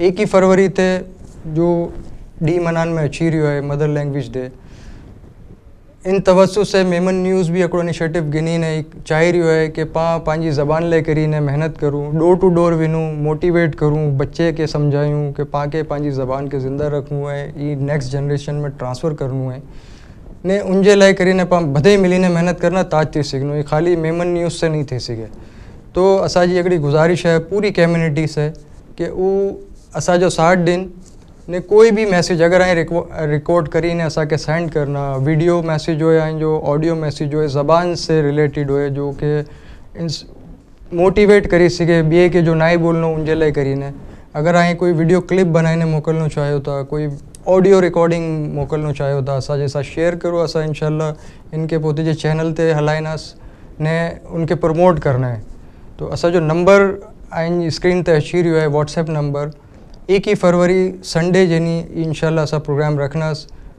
ही फरवरी थे जो डी मनान में अची रो है मदर लैंग्वेज डे इन तवसु से मेमन न्यूज़ भी एक इनिशिएटिव गिनी ने चाह रो है कि पा पाँगी ज़बान ले करी ने मेहनत करूँ डोर टू डोर वनूँ मोटिवेट करूँ बच्चे के समझाऊँ कि पा के पाँगी ज़बान के ज़िंदा रखूँ है ये नेक्स्ट जनरेशन में ट्रांसफ़र करूँ है ने उन लाइ करी ने पा बधे मिली ने मेहनत करना ताज थी सीखूँ ये खाली मेमन न्यूज़ से नहीं थी सके तो असाजी गुज़ारिश है पूरी कम्युनिटी से कि वो असो साठ दिन ने कोई भी मैसेज अगर ऐं रिकॉर्ड करी ने के सेंड करना वीडियो मैसेज हो या जो ऑडियो मैसेज हो ज़बान से रिलेटेड हो जो कि मोटिवेट करी सके बे के जो नाहे ॿोलणो उनजे करी ने अगर ऐं कोई वीडियो क्लिप बनाने मोकिलणो चाहियो था कोई ऑडियो रिकॉर्डिंग मोकिलणो चाहियो था असा जैसा शेयर करो असा इनशाला इनके पोते तुंहिंजे चैनल ते हलाईंदासीं ने उनके प्रमोट करना है तो जो नंबर आई स्क्रीन ते अची रहियो है व्हाट्सएप नंबर एक फरवरी संडे जेनी इनशाला असा प्रोग्राम रखना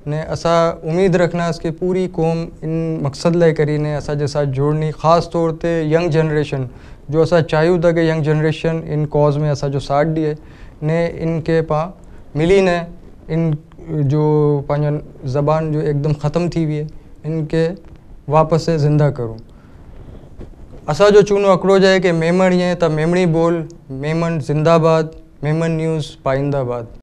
ने असा उम्मीद रखनास कि पूरी कौम इन मक़सद लाइ करीने असांजे साथ जोड़नी खास तौर ते यंग जनरेशन जो असां चाहियूं था की यंग जनरेशन इन कॉज़ में असांजो साथ ॾिए ने इनखे पाण मिली ने इन जो पंहिंजो ज़बान जो एकदम ख़त्म थी वई इनखे वापसि ज़िंदा करूं असांजो चूनो हिकिड़ो आहे की मेमणी आहे त मेमणी ॿोल मेमण ज़िंदाबाद Memon News, Paindabad.